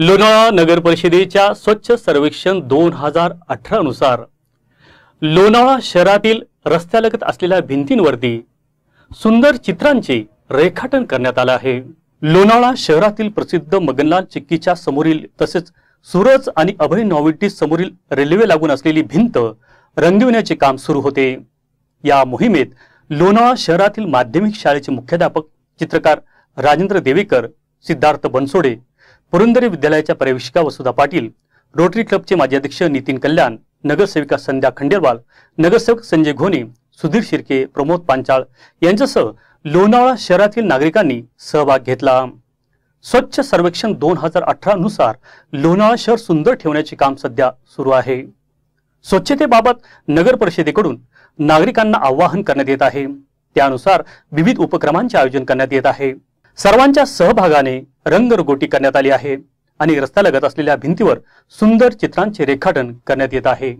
लोणावळा नगर परिषदेच्या स्वच्छ सर्वेक्षण दोन हजार अठरा नुसार लोणावळा शहरातील रस्त्यालगत असलेल्या भिंतींवरती सुंदर चित्रांचे रेखाटन करण्यात आलं आहे लोणावळा शहरातील प्रसिद्ध मगनलाल चिक्कीच्या समोरील तसेच सूरज आणि अभय नॉविटी समोरील रेल्वे लागून असलेली भिंत रंगविण्याचे काम सुरू होते या मोहिमेत लोणावळा शहरातील माध्यमिक शाळेचे मुख्याध्यापक चित्रकार राजेंद्र देवेकर सिद्धार्थ बनसोडे पुरंदरी विद्यालयाच्या प्रवेशिका वसुधा पाटील रोटरी क्लबचे माजी अध्यक्ष नितीन कल्याण नगरसेविका संध्या खंडेरवाल नगरसेवक संजय घोणे सुधीर शिर्के प्रमोद पांचाळ यांच्यासह लोणावळा शहरातील नागरिकांनी सहभाग घेतला स्वच्छ सर्वेक्षण दोन हजार अठरा नुसार लोणावळा शहर सुंदर ठेवण्याचे काम सध्या सुरू आहे स्वच्छतेबाबत नगर परिषदेकडून नागरिकांना आवाहन करण्यात येत आहे त्यानुसार विविध उपक्रमांचे आयोजन करण्यात येत आहे सर्वांच्या सहभागाने रंगरगोटी करण्यात आली आहे आणि रस्त्यालगत असलेल्या भिंतीवर सुंदर चित्रांचे रेखाटन करण्यात येत आहे